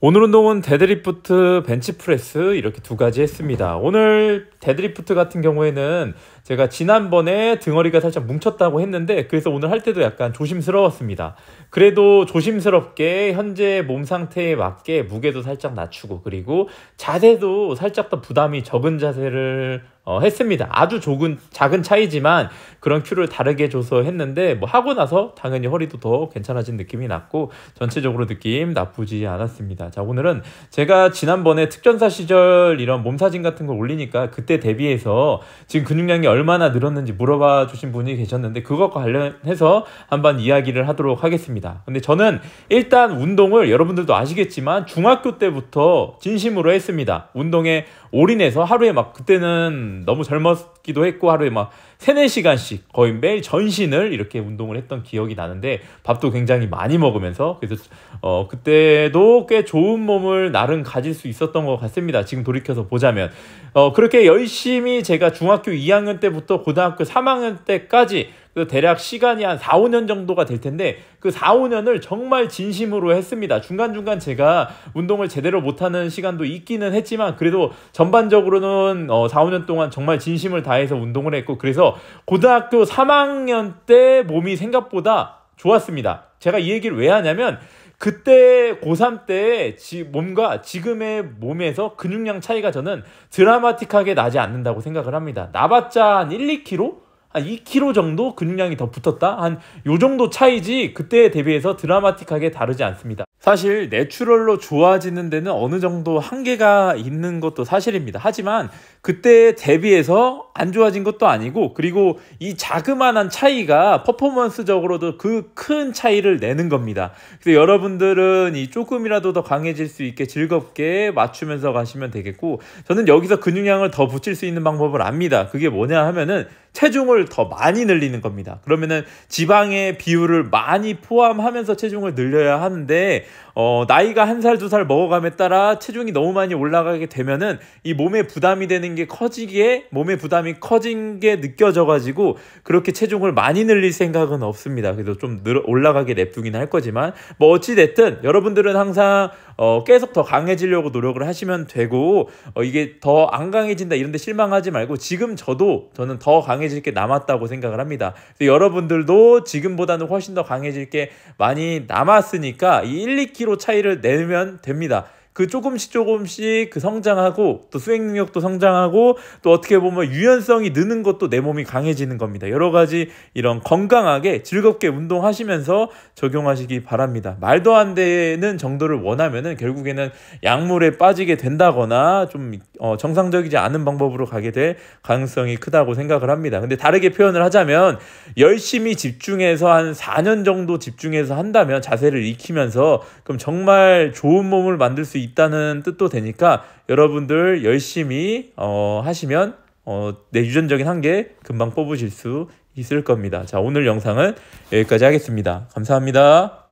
오늘 운동은 데드리프트, 벤치프레스 이렇게 두 가지 했습니다. 오늘 데드리프트 같은 경우에는 제가 지난번에 등허리가 살짝 뭉쳤다고 했는데 그래서 오늘 할 때도 약간 조심스러웠습니다. 그래도 조심스럽게 현재 몸 상태에 맞게 무게도 살짝 낮추고 그리고 자세도 살짝 더 부담이 적은 자세를 어, 했습니다. 아주 조금 작은 차이지만 그런 큐를 다르게 줘서 했는데 뭐 하고 나서 당연히 허리도 더 괜찮아진 느낌이 났고 전체적으로 느낌 나쁘지 않았습니다. 자 오늘은 제가 지난번에 특전사 시절 이런 몸 사진 같은 걸 올리니까 그때 대비해서 지금 근육량이 얼마나 늘었는지 물어봐 주신 분이 계셨는데 그것과 관련해서 한번 이야기를 하도록 하겠습니다. 근데 저는 일단 운동을 여러분들도 아시겠지만 중학교 때부터 진심으로 했습니다. 운동에 올인해서 하루에 막 그때는 너무 젊었기도 했고 하루에 막 3, 4 시간씩 거의 매일 전신을 이렇게 운동을 했던 기억이 나는데 밥도 굉장히 많이 먹으면서 그래서 어, 그때도 꽤 좋은 몸을 나름 가질 수 있었던 것 같습니다. 지금 돌이켜서 보자면 어, 그렇게 열심히 제가 중학교 2학년 때부터 고등학교 3학년 때까지 그래서 대략 시간이 한 4, 5년 정도가 될 텐데 그 4, 5년을 정말 진심으로 했습니다. 중간중간 제가 운동을 제대로 못하는 시간도 있기는 했지만 그래도 전반적으로는 어, 4, 5년 동안 정말 진심을 다해서 운동을 했고 그래서 고등학교 3학년 때 몸이 생각보다 좋았습니다. 제가 이 얘기를 왜 하냐면 그때 고3 때 몸과 지금의 몸에서 근육량 차이가 저는 드라마틱하게 나지 않는다고 생각을 합니다. 나봤자 한 1, 2kg? 2kg 정도 근육량이 더 붙었다 한 요 정도 차이지 그때에 대비해서 드라마틱하게 다르지 않습니다. 사실 내추럴로 좋아지는 데는 어느 정도 한계가 있는 것도 사실입니다. 하지만 그때에 대비해서 안 좋아진 것도 아니고 그리고 이 자그마한 차이가 퍼포먼스적으로도 그 큰 차이를 내는 겁니다. 그래서 여러분들은 이 조금이라도 더 강해질 수 있게 즐겁게 맞추면서 가시면 되겠고 저는 여기서 근육량을 더 붙일 수 있는 방법을 압니다. 그게 뭐냐 하면은 체중을 더 많이 늘리는 겁니다. 그러면은 지방의 비율을 많이 포함하면서 체중을 늘려야 하는데 어, 나이가 한 살, 두 살 먹어감에 따라 체중이 너무 많이 올라가게 되면은 이 몸에 부담이 되는 게 커지기에 몸에 부담이 커진 게 느껴져가지고 그렇게 체중을 많이 늘릴 생각은 없습니다. 그래도 좀 늘, 올라가게 냅두긴 할 거지만 뭐 어찌됐든 여러분들은 항상 어, 계속 더 강해지려고 노력을 하시면 되고 어, 이게 더 안 강해진다 이런데 실망하지 말고 지금 저도 저는 더 강해질 게 남았다고 생각을 합니다. 여러분들도 지금보다는 훨씬 더 강해질 게 많이 남았으니까 이 1, 2kg 1 k g 차이를 내면 됩니다. 그 조금씩 조금씩 그 성장하고 또 수행 능력도 성장하고 또 어떻게 보면 유연성이 느는 것도 내 몸이 강해지는 겁니다. 여러 가지 이런 건강하게 즐겁게 운동하시면서 적용하시기 바랍니다. 말도 안 되는 정도를 원하면은 결국에는 약물에 빠지게 된다거나 좀어 정상적이지 않은 방법으로 가게 될 가능성이 크다고 생각을 합니다. 근데 다르게 표현을 하자면 열심히 집중해서 한 4년 정도 집중해서 한다면 자세를 익히면서 그럼 정말 좋은 몸을 만들 수 있다는 뜻도 되니까 여러분들 열심히 어, 하시면 어, 내 유전적인 한계 금방 뽑으실 수 있을 겁니다. 자, 오늘 영상은 여기까지 하겠습니다. 감사합니다.